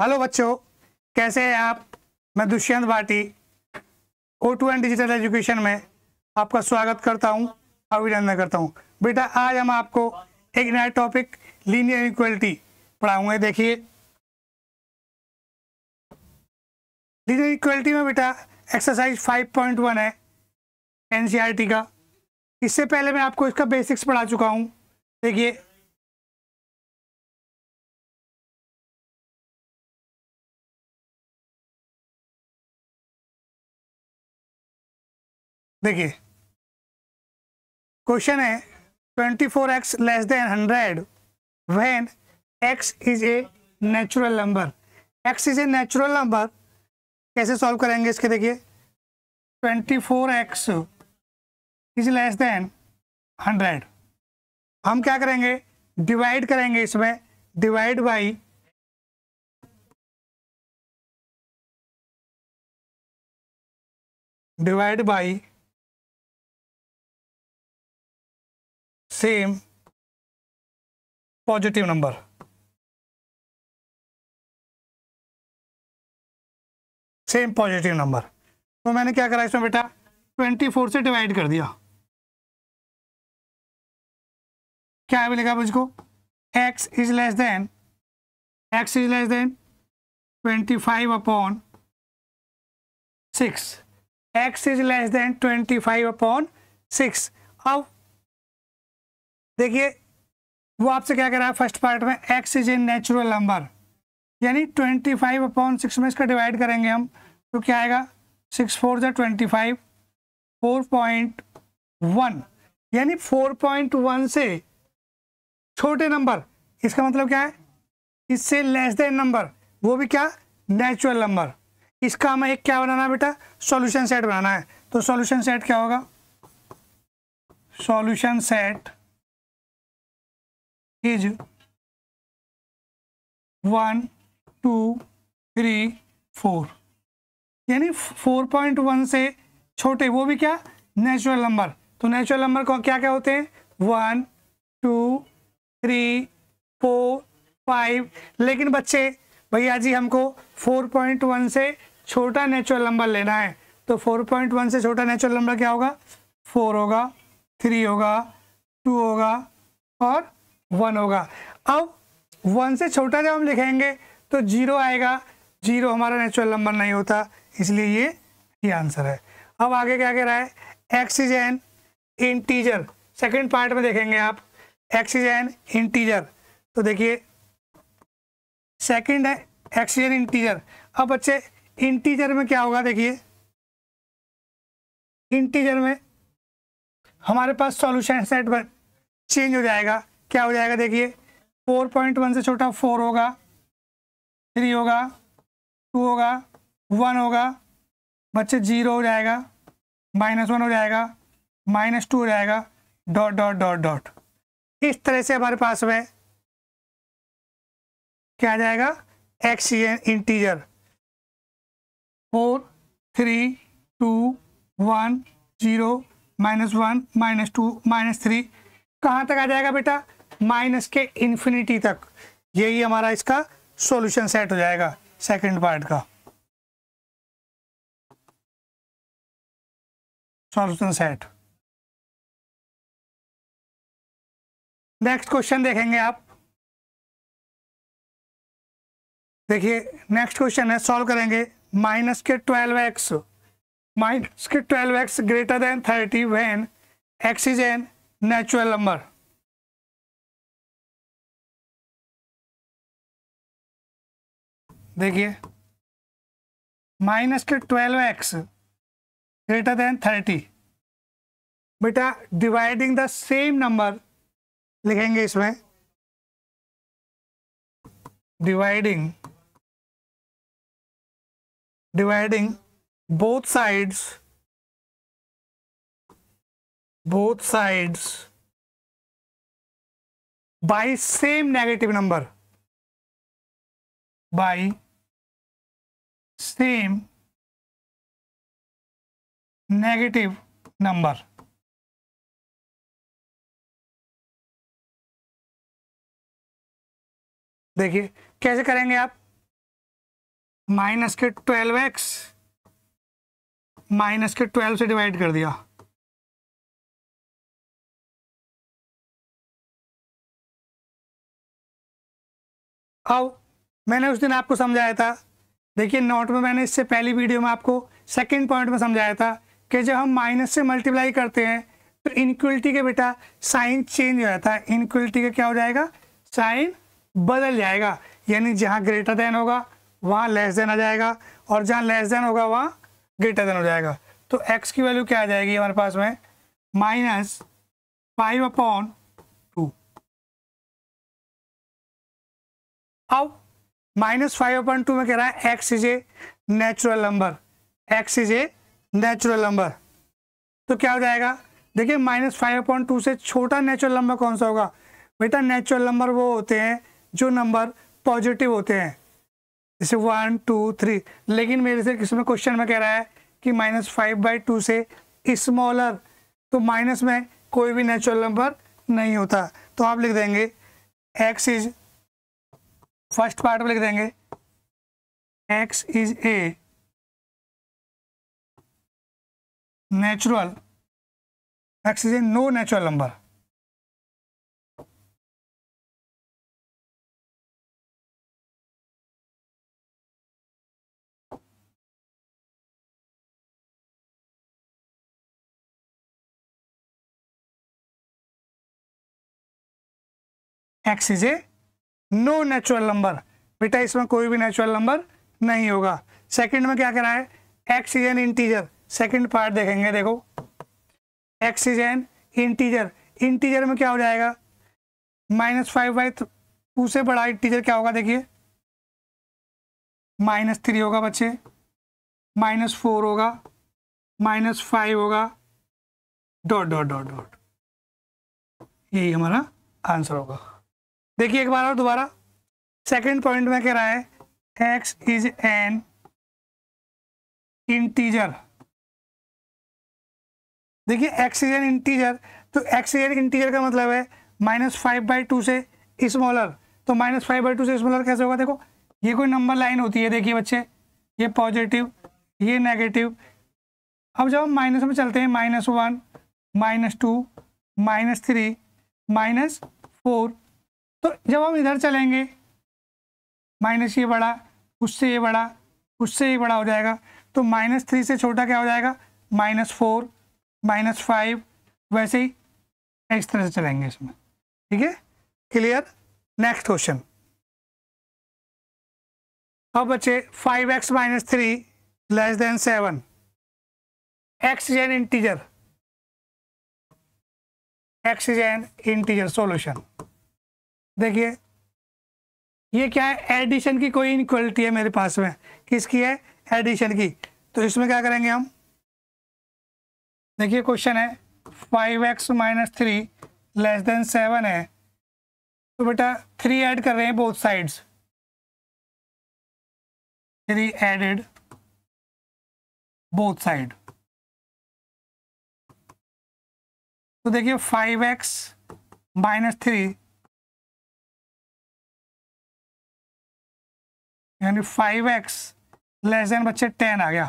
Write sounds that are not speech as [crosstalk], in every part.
Hello बच्चों कैसे हैं आप मैं Dushyant Bhati O two and digital education में आपका स्वागत करता हूं अभिनंदन करता हूं बेटा आज हम आपको एक नया टॉपिक लीनियर इक्वलिटी पढ़ाऊंगे देखिए लीनियर इक्वलिटी में बेटा एक्सरसाइज 5.1 है एनसीईआरटी e का इससे पहले मैं आपको इसका बेसिक्स पढ़ा चुका हूँ देखिए देखिए क्वेश्चन है twenty four X less than hundred when X is a natural number X is a natural number कैसे सॉल्व करेंगे इसके देखिए twenty four x is less than hundred हम क्या करेंगे डिवाइड करेंगे इसमें divide by divide by same positive number. Same positive number तो मैंने क्या करा इसमें बेटा 24 से डिवाइड कर दिया क्या मिलेगा मुझको x is less than x is less than 25 upon six x is less than 25 upon six अब देखिए वो आपसे क्या कह रहा है फर्स्ट पार्ट में X is in natural number यानी ट्वेंटी फाइव अपॉन सिक्स में इसका डिवाइड करेंगे हम तो क्या आएगा सिक्स फोर जो twenty five four point one यानी फोर पॉइंट वन से छोटे नंबर इसका मतलब क्या है इससे लेस देन नंबर वो भी क्या नेचुरल नंबर इसका हमें एक क्या बनाना बेटा सॉल्यूशन सेट बनाना है तो सॉल्यूशन सेट क्या होगा solution set is one two three four यानी फोर पॉइंट वन से छोटे वो भी क्या नेचुरल नंबर तो नेचुरल नंबर को क्या क्या होते हैं one two three four five लेकिन बच्चे भैया जी हमको फोर पॉइंट वन से छोटा नेचुरल नंबर लेना है तो फोर पॉइंट वन से छोटा नेचुरल नंबर क्या होगा फोर होगा थ्री होगा टू होगा और वन होगा अब वन से छोटा जब हम लिखेंगे तो जीरो आएगा जीरो हमारा नेचुरल नंबर नहीं होता इसलिए ये ये आंसर है अब आगे क्या कह रहा है एक्सीजन इंटीजर सेकंड पार्ट में देखेंगे आप एक्सीजन इंटीजर तो देखिए सेकंड है एक्सीजन इंटीजर अब बच्चे इंटीजर में क्या होगा देखिए इंटीजर में हमारे पास सॉल्यूशन सेट चेंज हो जाएगा क्या हो जाएगा देखिए फोर पॉइंट वन से छोटा फोर होगा थ्री होगा टू होगा वन होगा बच्चे जीरो हो जाएगा माइनस वन हो जाएगा माइनस टू हो जाएगा डॉट डॉट डॉट डॉट इस तरह से हमारे पास में क्या आ जाएगा X integer four three two one zero minus one minus two minus three कहाँ तक आ जाएगा बेटा माइनस के इन्फिनिटी तक यही हमारा इसका सॉल्यूशन सेट हो जाएगा सेकंड पार्ट का सॉल्यूशन सेट नेक्स्ट क्वेश्चन देखेंगे आप देखिए नेक्स्ट क्वेश्चन है सॉल्व करेंगे माइनस के ट्वेल्व एक्स माइनस के twelve X greater than thirty when X is an natural number देखिए माइनस के twelve X greater than thirty बेटा डिवाइडिंग द सेम नंबर लिखेंगे इसमें dividing dividing both sides both sides by same negative number by same negative number देखिए कैसे करेंगे आप minus के ट्वेल्व एक्स माइनस के ट्वेल्व से डिवाइड कर दिया अब मैंने उस दिन आपको समझाया था देखिए नोट में मैंने इससे पहली वीडियो में आपको सेकेंड पॉइंट में समझाया था कि जब हम माइनस से मल्टीप्लाई करते हैं तो इनक्वलिटी के बेटा साइन चेंज हो जाता है इनक्वलिटी का क्या हो जाएगा साइन बदल जाएगा यानी जहाँ ग्रेटर देन होगा वहाँ लेस देन आ जाएगा और जहाँ लेस देन होगा वहाँ ग्रेटर देन हो जाएगा तो एक्स की वैल्यू क्या आ जाएगी हमारे पास में माइनस फाइव अपॉन टू अब माइनस फाइव अपॉइंट टू में कह रहा है X is a natural number X is a natural number तो क्या हो जाएगा देखिए माइनस फाइव अपॉइंट टू से छोटा नेचुरल नंबर कौन सा होगा बेटा नेचुरल नंबर वो होते हैं जो नंबर पॉजिटिव होते हैं जैसे वन टू थ्री लेकिन मेरे से किसमें क्वेश्चन में कह रहा है कि माइनस फाइव बाई टू से स्मॉलर तो माइनस में कोई भी नेचुरल नंबर नहीं होता तो आप लिख देंगे एक्स इज फर्स्ट पार्ट में लिख देंगे x is a natural X is a no natural number x is a no natural number बेटा इसमें कोई भी नेचुरल नंबर नहीं होगा सेकंड में क्या करा है X is an integer second part देखेंगे देखो X is an integer integer में क्या हो जाएगा माइनस फाइव बाई टू से बड़ा इंटीजर क्या होगा देखिए माइनस थ्री होगा बच्चे माइनस फोर होगा माइनस फाइव होगा डॉट डॉट डॉट डॉट यही हमारा आंसर होगा देखिए एक बार और दोबारा सेकंड पॉइंट में कह रहा है एक्स इज एन इंटीजर देखिए एक्स इज एन इंटीजर तो एक्स इज एन इंटीजर का मतलब है माइनस फाइव बाई टू से स्मॉलर तो माइनस फाइव बाई टू से स्मॉलर कैसे होगा देखो ये कोई नंबर लाइन होती है देखिए बच्चे ये पॉजिटिव ये नेगेटिव अब जब हम माइनस में चलते हैं minus one minus two minus three minus four तो जब हम इधर चलेंगे माइनस ये बड़ा उससे ये बड़ा उससे ये बड़ा हो जाएगा तो माइनस थ्री से छोटा क्या हो जाएगा माइनस फोर माइनस फाइव वैसे ही इस तरह से चलेंगे इसमें ठीक है क्लियर नेक्स्ट क्वेश्चन अब बच्चे five x minus three less than seven X an integer X an integer solution देखिए ये क्या है एडिशन की कोई इनक्वलिटी है मेरे पास में किसकी है एडिशन की तो इसमें क्या करेंगे हम देखिए क्वेश्चन है five x minus three less than seven है तो बेटा थ्री ऐड कर रहे हैं both sides three added both side तो देखिए फाइव एक्स माइनस थ्री यानी फाइव एक्स लेस देन बच्चे टेन आ गया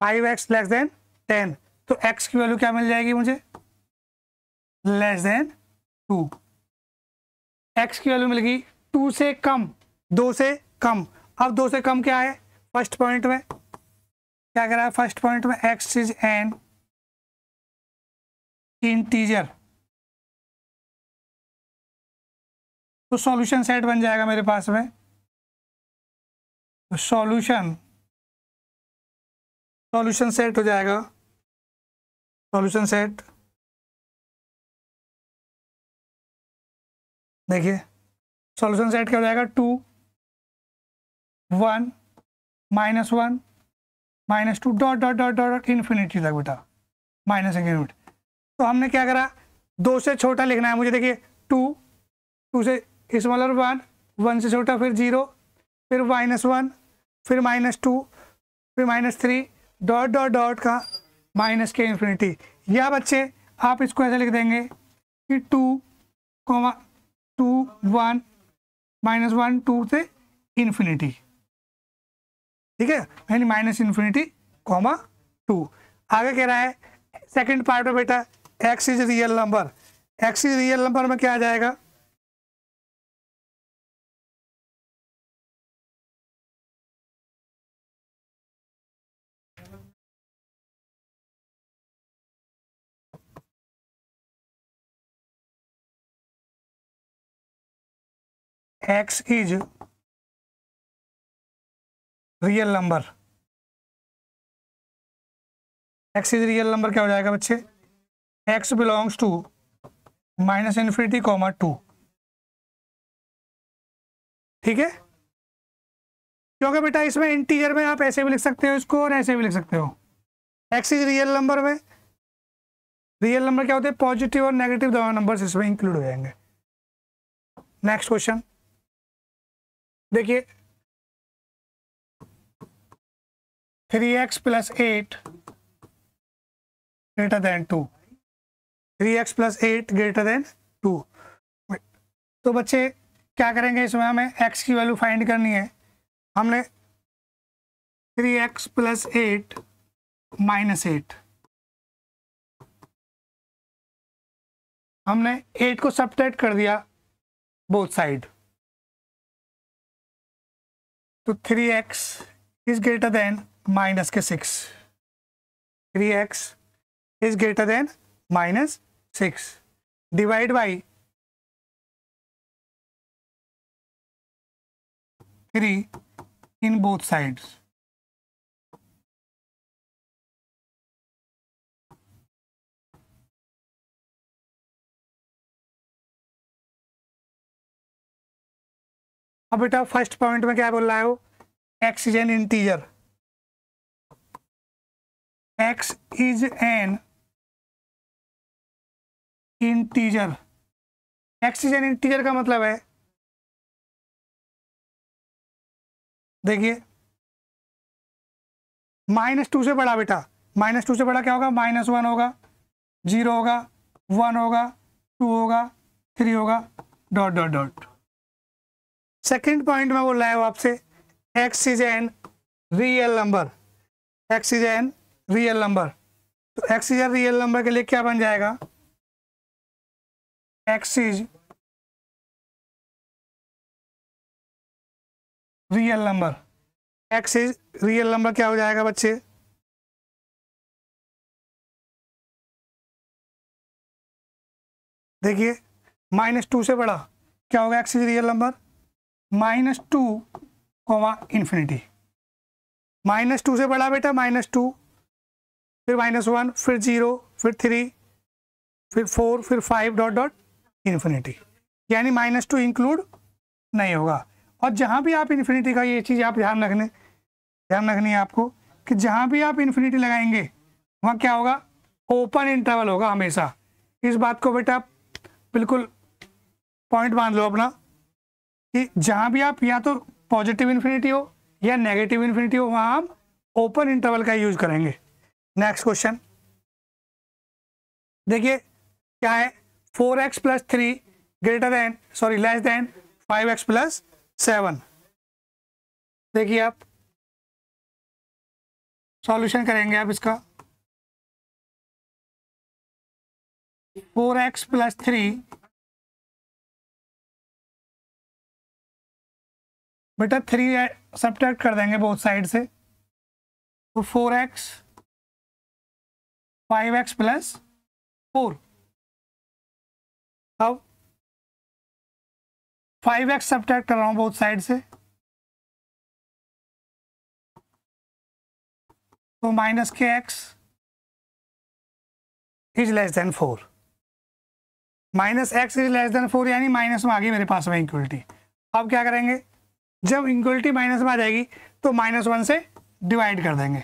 five X less than ten तो एक्स की वैल्यू क्या मिल जाएगी मुझे लेस देन टू एक्स की वैल्यू मिल गई टू से कम दो से कम अब दो से कम क्या है फर्स्ट पॉइंट में क्या कह रहा है फर्स्ट पॉइंट में एक्स इज एन इंटीजर तो सॉल्यूशन सेट बन जाएगा मेरे पास में सॉल्यूशन सॉल्यूशन सेट हो जाएगा सॉल्यूशन सेट देखिए सॉल्यूशन सेट क्या हो जाएगा two one minus one minus two dot dot dot dot infinity तक बेटा माइनस इन्फिनिटी तो हमने क्या करा दो से छोटा लिखना है मुझे देखिए टू टू से स्मॉलर वन वन से छोटा फिर जीरो फिर माइनस वन फिर माइनस टू फिर minus three dot dot dot का माइनस के इन्फिनिटी या बच्चे आप इसको ऐसे लिख देंगे कि two comma two one minus one two से इन्फिनिटी ठीक है यानी माइनस इन्फिनिटी कोमा टू आगे कह रहा है सेकंड पार्ट में बेटा X is real number X is real number में क्या आ जाएगा x is real number x is real number क्या हो जाएगा बच्चे x belongs to minus infinity comma two ठीक है क्योंकि बेटा इसमें इंटीजर में आप ऐसे भी लिख सकते हो इसको और ऐसे भी लिख सकते हो एक्स इज रियल नंबर में रियल नंबर क्या होते हैं पॉजिटिव और नेगेटिव दोनों नंबर्स इसमें इंक्लूड हो जाएंगे नेक्स्ट क्वेश्चन देखिए three X plus eight greater than two three X plus eight greater than two तो बच्चे क्या करेंगे इसमें हमें एक्स की वैल्यू फाइंड करनी है हमने three X plus eight minus eight हमने एट को सब्ट्रैक्ट कर दिया बोथ साइड तो three x is greater than minus के six three x is greater than minus six divide by three in both sides अब बेटा फर्स्ट पॉइंट में क्या बोल रहा है वो X is an integer X is an integer X is an integer का मतलब है देखिए माइनस टू से बड़ा बेटा माइनस टू से बड़ा क्या होगा माइनस वन होगा जीरो होगा वन होगा टू होगा थ्री होगा dot dot dot second point में बोल रहा है आपसे X is an real number X is an real number तो X is an real number के लिए क्या बन जाएगा X is real number X is real number क्या हो जाएगा बच्चे देखिए माइनस टू से बड़ा क्या होगा X is real number minus two comma infinity minus two से बड़ा बेटा माइनस टू फिर माइनस वन फिर जीरो फिर थ्री फिर फोर फिर फाइव डॉट डॉट इन्फिनिटी यानी माइनस टू इंक्लूड नहीं होगा और जहाँ भी आप इन्फिनिटी का ये चीज़ आप ध्यान रखने ध्यान रखनी है आपको कि जहाँ भी आप इन्फिनिटी लगाएंगे वहाँ क्या होगा ओपन इंटरवल होगा हमेशा इस बात को बेटा बिल्कुल पॉइंट बांध लो अपना कि जहां भी आप या तो पॉजिटिव इन्फिनिटी हो या नेगेटिव इन्फिनिटी हो वहां हम ओपन इंटरवल का यूज करेंगे नेक्स्ट क्वेश्चन देखिए क्या है four x plus three greater than sorry less than five x plus seven देखिए आप सॉल्यूशन करेंगे आप इसका फोर एक्स प्लस थ्री बेटा थ्री सब्ट्रैक्ट कर देंगे बोथ साइड से तो four x five x plus four अब फाइव एक्स सब्टैक्ट कर रहा हूं बोथ साइड से तो माइनस के x is less than four minus x is less than four यानी माइनस में आ गई मेरे पास में इक्वलिटी अब क्या करेंगे जब इक्वलिटी माइनस में आ जाएगी तो माइनस वन से डिवाइड कर देंगे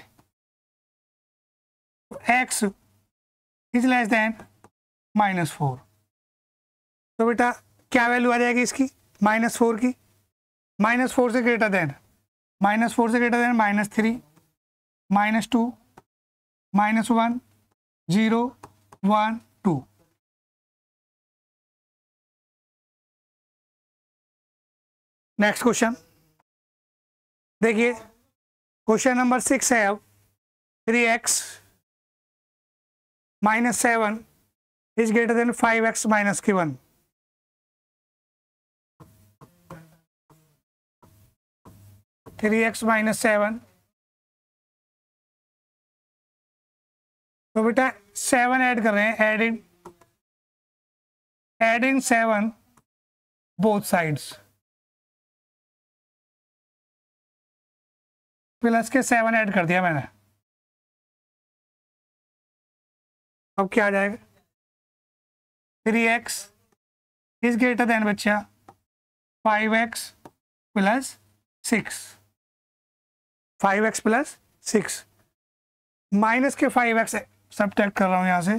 x is less than minus four तो बेटा क्या वैल्यू आ जाएगी इसकी माइनस फोर की माइनस फोर से ग्रेटर देन माइनस फोर से greater than minus three minus two minus one zero one two next question देखिए क्वेश्चन नंबर सिक्स है अब three x minus seven is greater than five x minus की one three x minus seven तो बेटा seven add कर रहे हैं add in add in seven both sides plus के सेवन ऐड कर दिया मैंने अब क्या आ जाएगा three x is greater than बच्चा five x plus six five x plus six minus के फाइव एक्स सब कर रहा हूँ यहाँ से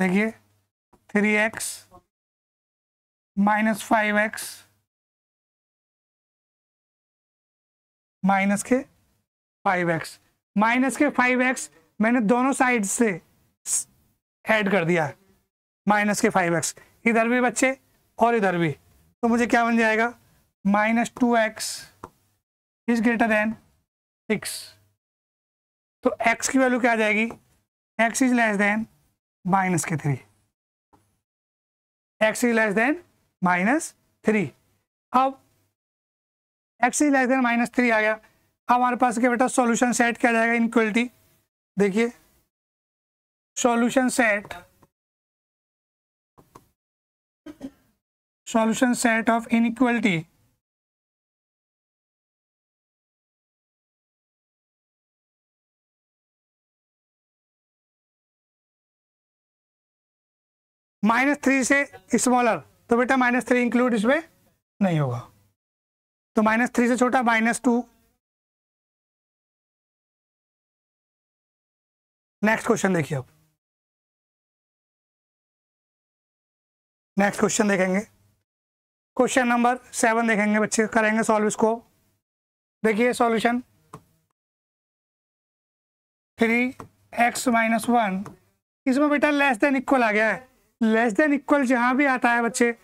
देखिए three x minus five x minus के फाइव एक्स माइनस के फाइव एक्स मैंने दोनों साइड से ऐड कर दिया माइनस के फाइव एक्स इधर भी बच्चे और इधर भी तो मुझे क्या बन जाएगा minus two x is greater than six तो एक्स की वैल्यू क्या आ जाएगी x is less than minus के three x is less than minus three अब x is less than minus three आ गया अब हमारे पास क्या बेटा सॉल्यूशन सेट क्या जाएगा इनक्वलिटी देखिए solution set solution set of inequality minus three से स्मॉलर तो बेटा माइनस थ्री इंक्लूड इसमें नहीं होगा तो माइनस थ्री से छोटा माइनस टू नेक्स्ट क्वेश्चन देखिए आप नेक्स्ट क्वेश्चन देखेंगे क्वेश्चन नंबर सेवन देखेंगे बच्चे करेंगे सॉल्व इसको देखिए solution three x minus one इसमें बेटा लेस देन इक्वल आ गया है लेस देन इक्वल जहां भी आता है बच्चे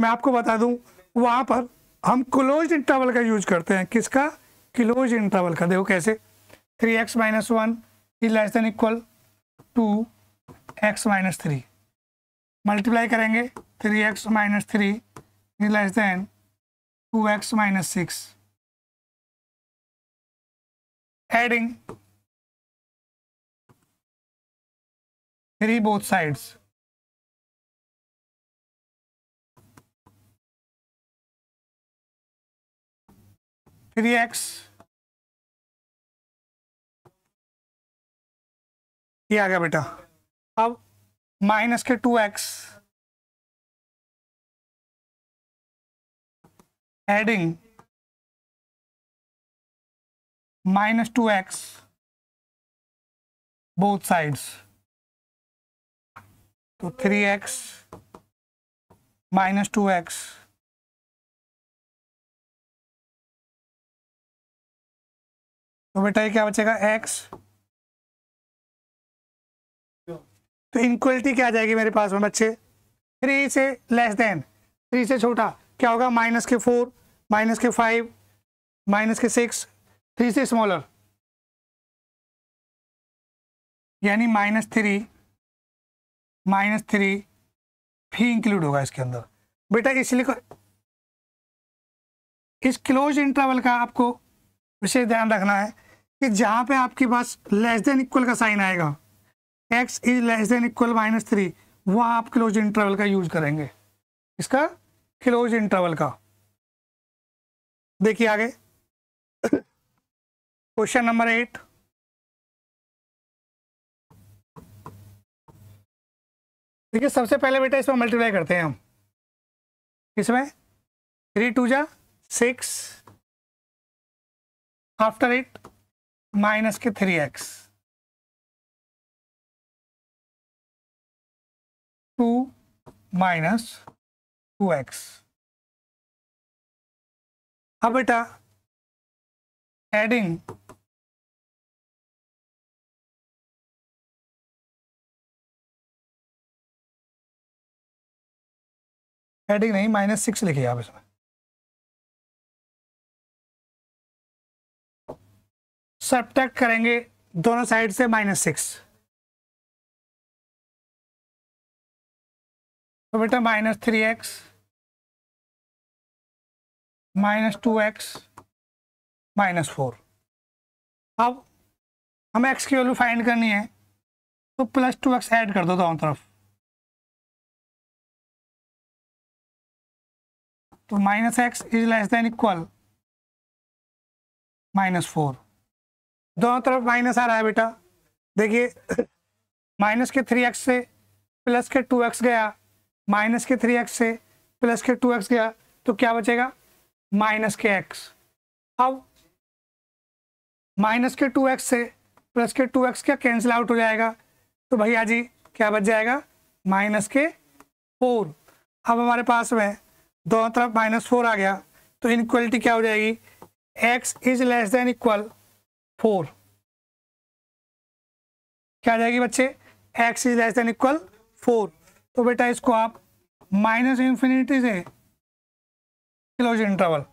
मैं आपको बता दूं वहां पर हम क्लोज इंटरवल का यूज करते हैं किसका क्लोज इंटरवल का देखो कैसे three x minus one is less than equal to x minus three multiply करेंगे three x minus three is less than two x minus six adding three both sides three x ये आ गया बेटा अब minus के two x adding minus two x both sides तो three x minus two x तो बेटा ये क्या बचेगा एक्स तो इनक्वलिटी क्या आ जाएगी मेरे पास में बच्चे थ्री से लेस देन थ्री से छोटा क्या होगा माइनस के फोर माइनस के फाइव माइनस के सिक्स थ्री से स्मॉलर यानी माइनस थ्री माइनस थ्री भी इंक्लूड होगा इसके अंदर बेटा इसलिए इस क्लोज इंटरवल का आपको विशेष ध्यान रखना है कि जहाँ पे आपके पास लेस देन इक्वल का साइन आएगा x is less than equal minus three वहाँ आप क्लोज इंटरवल का यूज करेंगे इसका क्लोज इंटरवल का देखिए आगे क्वेश्चन नंबर एट देखिए सबसे पहले बेटा इसमें मल्टीप्लाई करते हैं हम इसमें थ्री टू जा सिक्स आफ्टर इट माइनस के three x two minus two x अब बेटा एडिंग एडिंग नहीं माइनस सिक्स लिखिए आप इसमें सब्ट्रैक्ट करेंगे दोनों साइड से माइनस सिक्स तो बेटा minus three x minus two x minus four अब हमें एक्स की वैल्यू फाइंड करनी है तो प्लस टू एक्स ऐड कर दो दोनों तरफ तो minus x is less than equal minus four दोनों तरफ माइनस आ रहा है बेटा देखिए माइनस के थ्री एक्स से प्लस के टू एक्स गया माइनस के थ्री एक्स से प्लस के टू एक्स गया तो क्या बचेगा माइनस के एक्स अब माइनस के टू एक्स से प्लस के टू एक्स क्या कैंसिल आउट हो जाएगा तो भैया जी क्या बच जाएगा माइनस के फोर अब हमारे पास में दोनों तरफ माइनस फोर आ गया तो इनक्वलिटी क्या हो जाएगी x is less than equal four क्या आ जाएगी बच्चे x is less than equal four तो बेटा इसको आप माइनस इंफिनिटी से क्लोज इंटरवल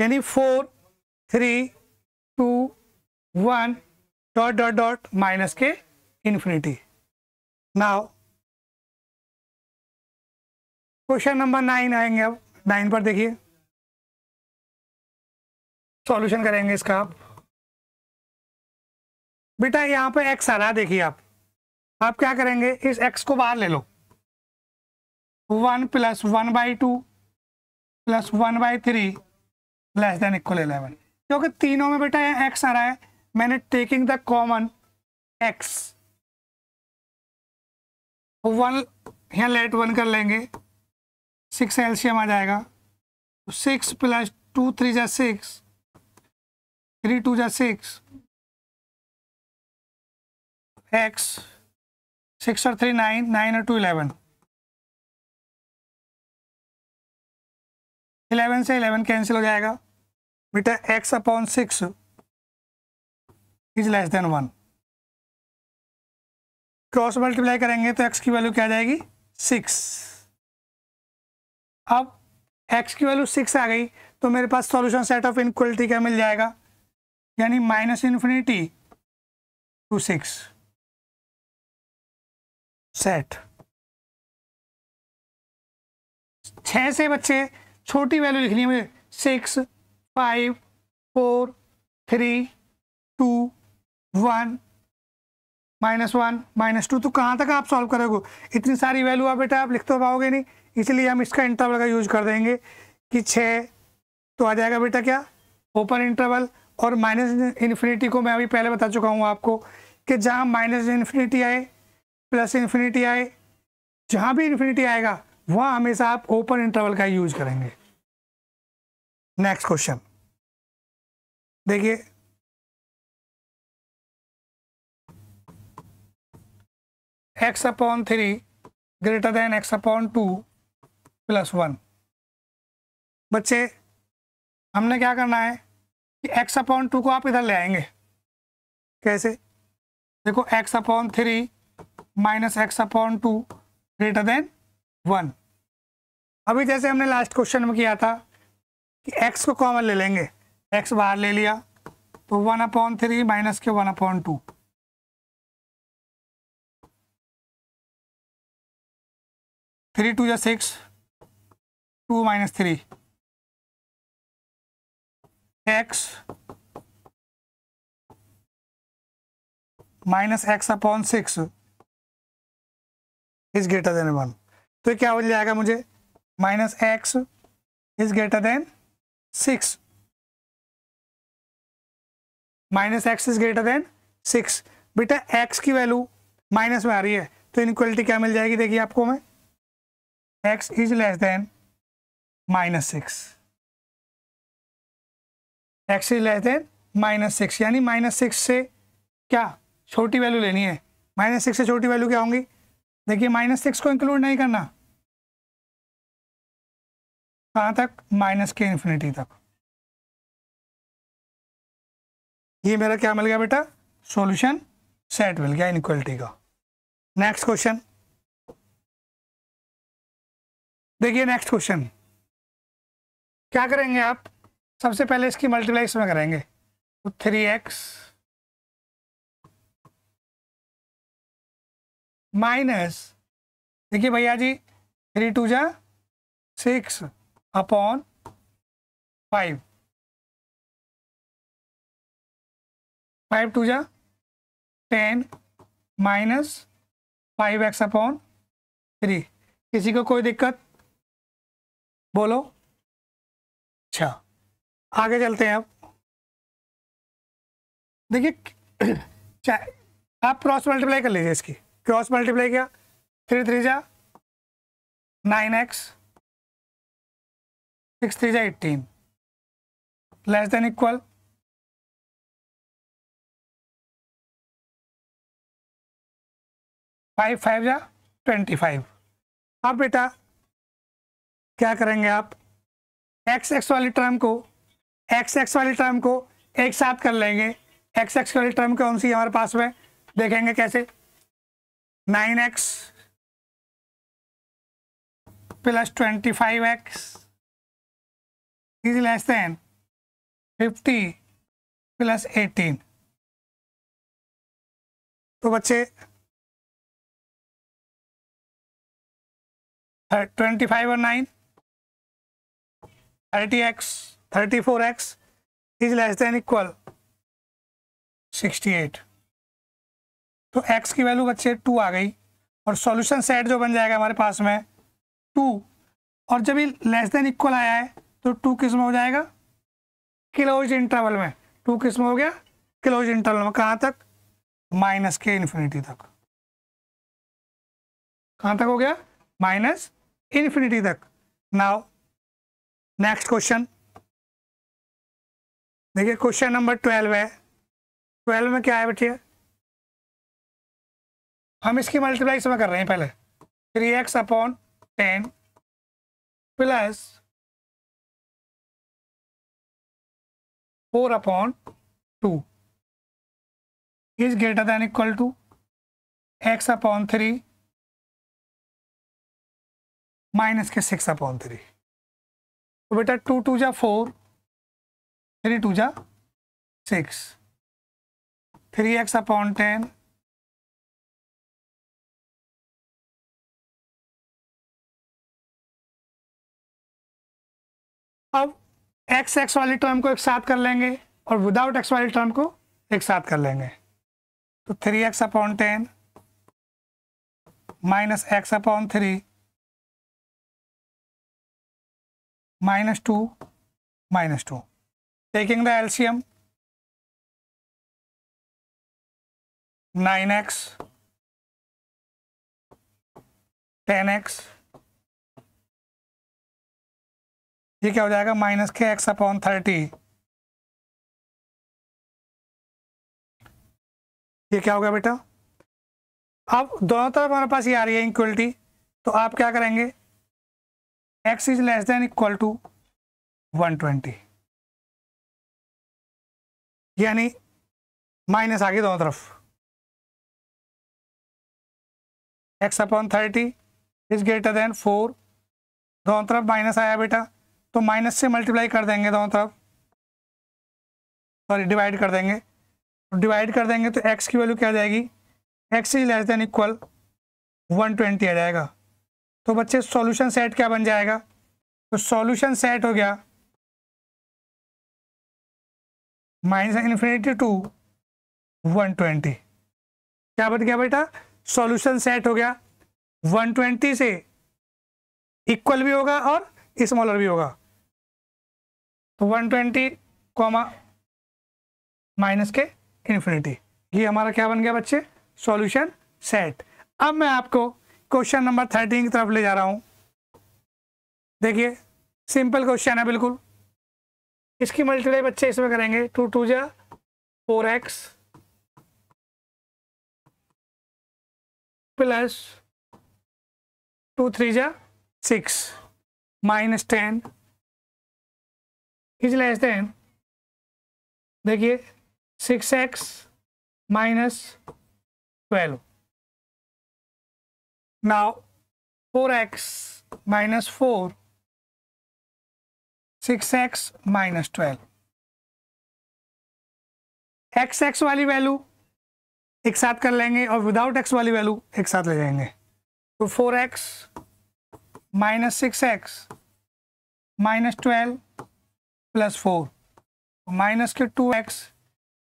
यानी four three two one dot dot dot minus के infinity now question number nine आएंगे अब नाइन पर देखिए सॉल्यूशन करेंगे इसका आप बेटा यहाँ पे एक्स आ रहा है देखिए आप आप क्या करेंगे इस एक्स को बाहर ले लो one plus one by two plus one by three less than equal eleven क्योंकि तीनों में बेटा यहाँ एक्स आ रहा है मैंने taking the common x one यहाँ लेट वन कर लेंगे सिक्स एल्शियम आ जाएगा सिक्स प्लस टू थ्री जै सिक्स थ्री टू जा six x six or three nine nine or two eleven eleven से इलेवन कैंसिल हो जाएगा बेटा x upon six is less than one cross multiply करेंगे तो एक्स की वैल्यू क्या आ जाएगी सिक्स अब एक्स की वैल्यू सिक्स आ गई तो मेरे पास सॉल्यूशन सेट ऑफ इनक्वलिटी क्या मिल जाएगा यानी minus infinity to six set छः से बच्चे छोटी वैल्यू लिखनी है मुझे six five four three two one minus one minus two तो कहाँ तक आप सॉल्व करोगे इतनी सारी वैल्यू आप बेटा आप लिख तो पाओगे नहीं इसलिए हम इसका इंटरवल का यूज कर देंगे कि छः तो आ जाएगा बेटा क्या ओपन इंटरवल और माइनस इन्फिनिटी को मैं अभी पहले बता चुका हूँ आपको कि जहाँ माइनस इन्फिनिटी आए प्लस इन्फिनिटी आए जहाँ भी इन्फिनिटी आएगा वहाँ हमेशा आप ओपन इंटरवल का यूज करेंगे नेक्स्ट क्वेश्चन देखिए x upon three greater than x upon two plus one बच्चे हमने क्या करना है कि एक्स अपॉन टू को आप इधर ले आएंगे कैसे देखो x upon three minus x upon two greater than one अभी जैसे हमने लास्ट क्वेश्चन में किया था कि एक्स को कॉमन ले लेंगे एक्स बाहर ले लिया तो वन अपॉन थ्री माइनस के one upon two three two या six two minus three x minus x upon six is greater than one तो क्या हो जाएगा मुझे minus x is greater than six minus x is greater than six बेटा x की value minus में आ रही है तो इनक्वलिटी क्या मिल जाएगी देखिए आपको हमें x is less than minus six x is less than minus six यानी माइनस सिक्स से क्या छोटी वैल्यू लेनी है माइनस सिक्स से छोटी वैल्यू क्या होंगी देखिए माइनस सिक्स को इंक्लूड नहीं करना कहां तक माइनस के इन्फिनिटी तक ये मेरा क्या मिल गया बेटा सॉल्यूशन सेट मिल गया इनक्वलिटी का नेक्स्ट क्वेश्चन देखिए नेक्स्ट क्वेश्चन क्या करेंगे आप सबसे पहले इसकी मल्टीप्लाई इसमें करेंगे तो थ्री एक्स माइनस देखिए भैया जी थ्री टू जा six upon five five two जा ten minus five x upon three किसी को कोई दिक्कत बोलो अच्छा आगे चलते हैं अब देखिए [clears throat] आप क्रॉस मल्टीप्लाई कर लीजिए इसकी क्रॉस मल्टीप्लाई किया थ्री थ्री जा नाइन एक्स सिक्स थ्री जा eighteen less than equal five five जा ट्वेंटी फाइव अब बेटा क्या करेंगे आप एक्स एक्स वाली टर्म को एक्स एक्स वाली टर्म को एक साथ कर लेंगे एक्स एक्स वाली टर्म कौन सी हमारे पास में देखेंगे कैसे nine x plus twenty five x is less than fifty plus eighteen तो बच्चे ट्वेंटी फाइव और nine thirty x thirty four x is less than equal sixty eight तो x की वैल्यू बच्चे टू आ गई और सॉल्यूशन सेट जो बन जाएगा हमारे पास में टू और जब ये लेस देन इक्वल आया है तो टू किस में हो जाएगा क्लोज इंटरवल में टू किस में हो गया क्लोज इंटरवल में कहाँ तक माइनस के इन्फिनिटी तक कहाँ तक हो गया माइनस इन्फिनिटी तक नाउ नेक्स्ट क्वेश्चन देखिए क्वेश्चन नंबर ट्वेल्व है ट्वेल्व में क्या है बच्चे हम इसकी मल्टीप्लाई इसमें कर रहे हैं पहले three x upon ten plus four upon two is greater than equal to x upon three minus के सिक्स अपॉन थ्री तो बेटा टू टू जा फोर थ्री टू जा six three x upon ten अब एक्स एक्स वाली term को एक साथ कर लेंगे और विदाउट एक्स वाली टर्म को एक साथ कर लेंगे तो three x upon ten minus x upon three minus two minus two taking the LCM nine x ten x ये क्या हो जाएगा माइनस के एक्स अपॉन थर्टी ये क्या हो गया बेटा अब दोनों तरफ हमारे पास ये आ रही है इक्वलिटी तो आप क्या करेंगे x is less than equal to one twenty यानी माइनस आ गई दोनों तरफ x upon thirty is greater than four दोनों तरफ माइनस आया बेटा तो माइनस से मल्टीप्लाई कर देंगे दोनों तरफ सॉरी डिवाइड कर देंगे डिवाइड कर देंगे तो एक्स तो की वैल्यू क्या आ जाएगी x is less than equal one twenty आ जाएगा तो बच्चे सॉल्यूशन सेट क्या बन जाएगा तो सॉल्यूशन सेट हो गया minus infinity to one twenty क्या बन गया बेटा सॉल्यूशन सेट हो गया वन ट्वेंटी से इक्वल भी होगा और स्मॉलर भी होगा तो ट्वेंटी कॉमा माइनस के इन्फिनिटी ये हमारा क्या बन गया बच्चे सॉल्यूशन सेट अब मैं आपको क्वेश्चन नंबर थर्टीन की तरफ ले जा रहा हूँ देखिए सिंपल क्वेश्चन है बिल्कुल इसकी मल्टीप्लाई बच्चे इसमें करेंगे टू टू जा four x plus two three जा six minus ten is less than देखिए six x minus twelve now four x minus four six x minus twelve x x वाली वैल्यू एक साथ कर लेंगे और विदाउट एक्स वाली वैल्यू एक साथ ले जाएंगे तो four x minus six x minus twelve plus four minus के two x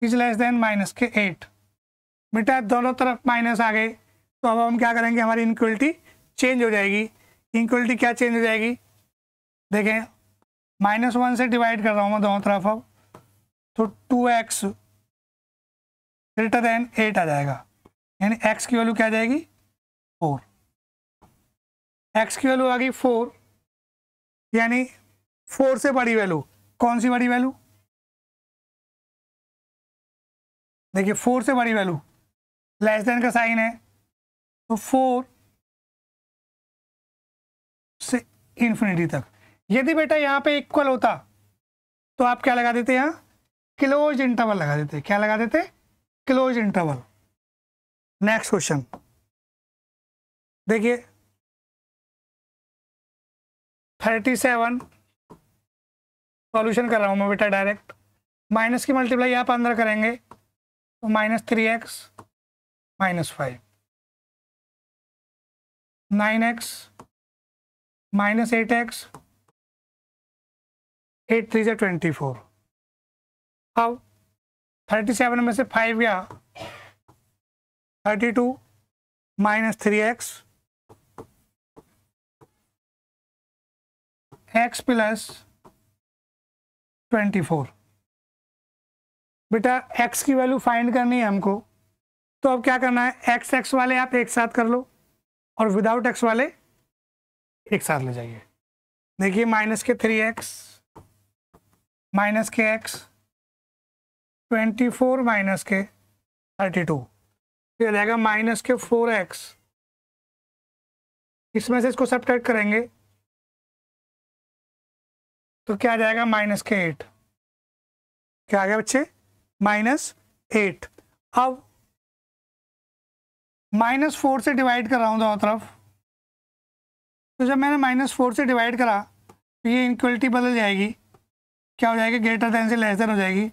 is less than minus के एट बेटा दोनों तरफ माइनस आ गए तो अब हम क्या करेंगे हमारी इनक्वलिटी चेंज हो जाएगी इनक्वलिटी क्या चेंज हो जाएगी देखें माइनस वन से डिवाइड कर रहा हूँ मैं दोनों तरफ अब तो two x greater than eight आ जाएगा यानी एक्स की वैल्यू क्या आ जाएगी फोर एक्स की वैल्यू आ गई फोर यानी फोर से बड़ी वैल्यू कौन सी बड़ी वैल्यू देखिए फोर से बड़ी वैल्यू लेस देन का साइन है तो फोर से इन्फिनिटी तक यदि बेटा यहाँ पे इक्वल होता तो आप क्या लगा देते यहाँ क्लोज इंटरवल लगा देते क्या लगा देते क्लोज इंटरवल नेक्स्ट क्वेश्चन देखिए थर्टी सेवन सॉल्यूशन कर रहा हूँ मैं बेटा डायरेक्ट माइनस की मल्टीप्लाई आप अंदर करेंगे तो minus three x minus five nine x minus eight x eight three से ट्वेंटी फोर अब थर्टी सेवन में से फाइव गया thirty two minus three x x plus 24 बेटा x की वैल्यू फाइंड करनी है हमको तो अब क्या करना है x x वाले आप एक साथ कर लो और विदाउट x वाले एक साथ ले जाइए देखिए माइनस के थ्री एक्स माइनस के एक्स ट्वेंटी फोर माइनस के थर्टी टू फिर रहेगा माइनस के फोर एक्स इसमें से इसको सब करेंगे तो क्या आ जाएगा माइनस के एट क्या आ गया बच्चे माइनस एट अब माइनस फोर से डिवाइड कर रहा हूँ दोनों तरफ तो जब मैंने माइनस फोर से डिवाइड करा तो ये इनक्वलिटी बदल जाएगी क्या हो जाएगी ग्रेटर देन से लेस देन हो जाएगी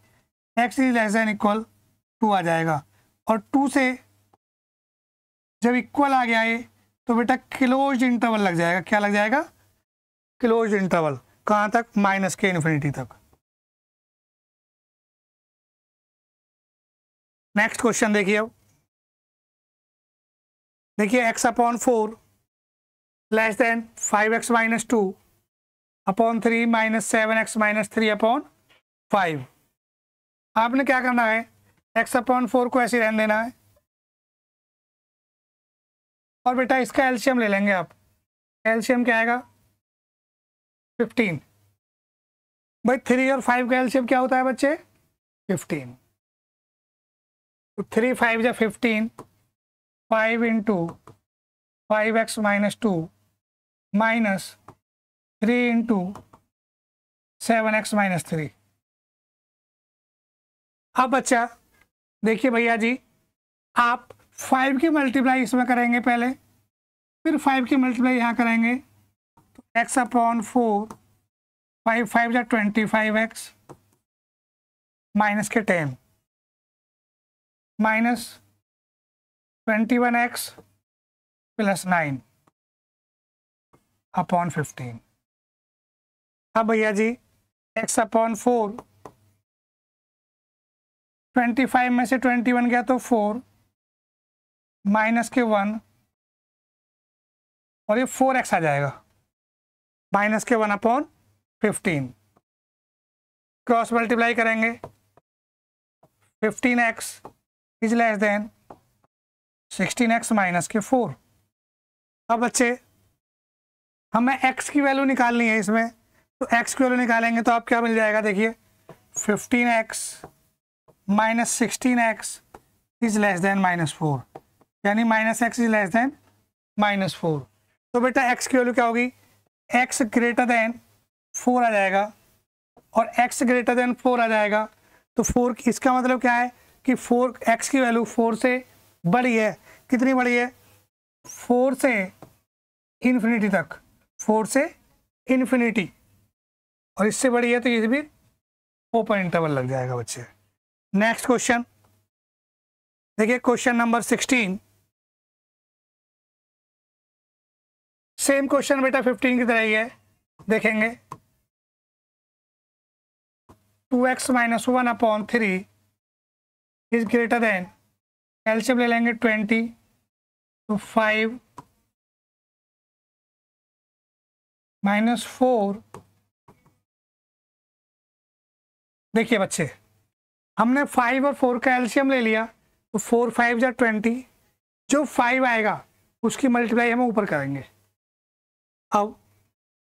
x is less than equal to आ जाएगा और टू से जब इक्वल आ गया ये तो बेटा क्लोज इंटरवल लग जाएगा क्या लग जाएगा क्लोज इंटरवल कहां तक माइनस के इन्फिनिटी तक नेक्स्ट क्वेश्चन देखिए अब देखिए x upon four less than five x minus two upon three minus seven x minus three upon five आपने क्या करना है एक्स अपॉन फोर को ऐसे रहने देना है और बेटा इसका एल्शियम ले लेंगे आप एल्शियम क्या आएगा फिफ्टीन भाई थ्री और फाइव का एल्शियम क्या होता है बच्चे फिफ्टीन तो थ्री फाइव या fifteen five into five x minus two minus three into seven x minus three अब बच्चा देखिए भैया जी आप फाइव की मल्टीप्लाई इसमें करेंगे पहले फिर फाइव की मल्टीप्लाई यहाँ करेंगे x upon four five five या ट्वेंटी फाइव एक्स माइनस के ten minus twenty one x plus nine upon fifteen अब भैया जी x upon four twenty five में से ट्वेंटी वन गया तो फोर माइनस के वन और ये फोर एक्स आ जाएगा माइनस के one upon fifteen cross multiply करेंगे fifteen x is less than sixteen x minus के फोर अब बच्चे हमें एक्स की वैल्यू निकालनी है इसमें तो एक्स की वैल्यू निकालेंगे तो आप क्या मिल जाएगा देखिए fifteen x minus sixteen x is less than minus four यानी minus x is less than minus four तो बेटा एक्स की वैल्यू क्या होगी एक्स ग्रेटर देन फोर आ जाएगा और एक्स ग्रेटर देन फोर आ जाएगा तो फोर इसका मतलब क्या है कि फोर एक्स की वैल्यू फोर से बड़ी है कितनी बड़ी है फोर से इन्फिनिटी तक फोर से इन्फिनिटी और इससे बड़ी है तो ये भी ओपन इंटरवल लग जाएगा बच्चे नेक्स्ट क्वेश्चन देखिए question number sixteen same question बेटा फिफ्टीन की तरह ही है देखेंगे two x minus one upon three is greater than LCM ले लेंगे ट्वेंटी तो फाइव माइनस फोर देखिए बच्चे हमने फाइव और फोर का एल्शियम ले लिया तो फोर फाइव या ट्वेंटी जो फाइव आएगा उसकी मल्टीप्लाई हम ऊपर करेंगे अब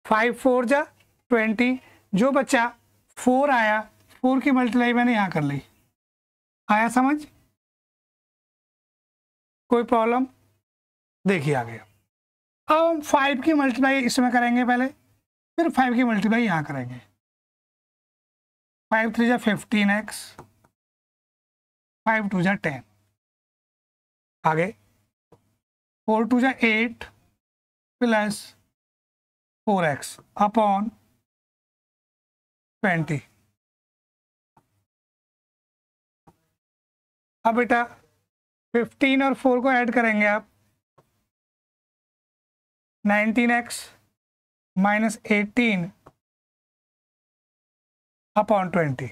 फाइव फोर जा ट्वेंटी जो बच्चा फोर आया फोर की मल्टीप्लाई मैंने यहाँ कर ली आया समझ कोई प्रॉब्लम देखिए आ गया अब हम फाइव की मल्टीप्लाई इसमें करेंगे पहले फिर फाइव की मल्टीप्लाई यहाँ करेंगे फाइव थ्री जा फिफ्टीन एक्स फाइव टू जा टेन आगे फोर टू जा eight plus four x upon twenty अब बेटा फिफ्टीन और फोर को ऐड करेंगे आप nineteen x minus eighteen upon twenty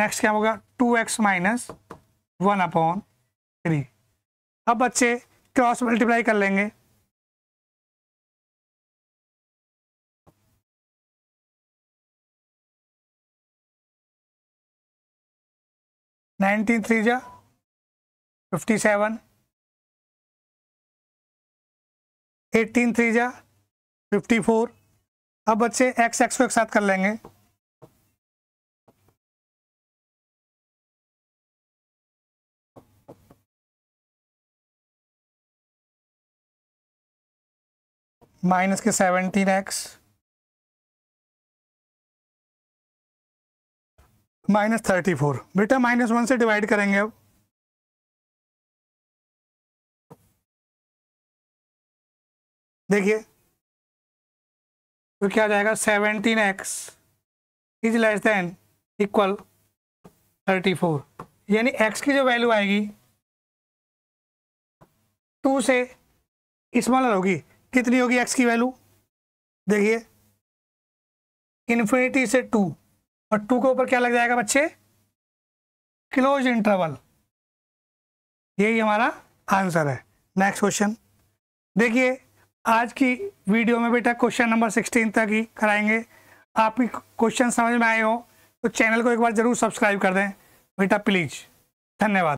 next क्या होगा two x minus one upon three अब बच्चे क्रॉस मल्टीप्लाई कर लेंगे नाइनटीन थ्री जा फिफ्टी सेवन एटीन थ्री जा फिफ्टी फोर अब बच्चे एक्स एक्स को एक साथ कर लेंगे माइनस के seventeen x minus thirty four बेटा माइनस वन से डिवाइड करेंगे अब देखिए तो क्या आ जाएगा seventeen x is less than equal thirty four यानी एक्स की जो वैल्यू आएगी टू से स्मॉलर होगी कितनी होगी एक्स की वैल्यू देखिए इन्फिनिटी से टू और टू के ऊपर क्या लग जाएगा बच्चे क्लोज इंटरवल यही हमारा आंसर है नेक्स्ट क्वेश्चन देखिए आज की वीडियो में बेटा क्वेश्चन नंबर सिक्सटीन तक ही कराएंगे आपकी क्वेश्चन समझ में आए हो तो चैनल को एक बार ज़रूर सब्सक्राइब कर दें बेटा प्लीज़ धन्यवाद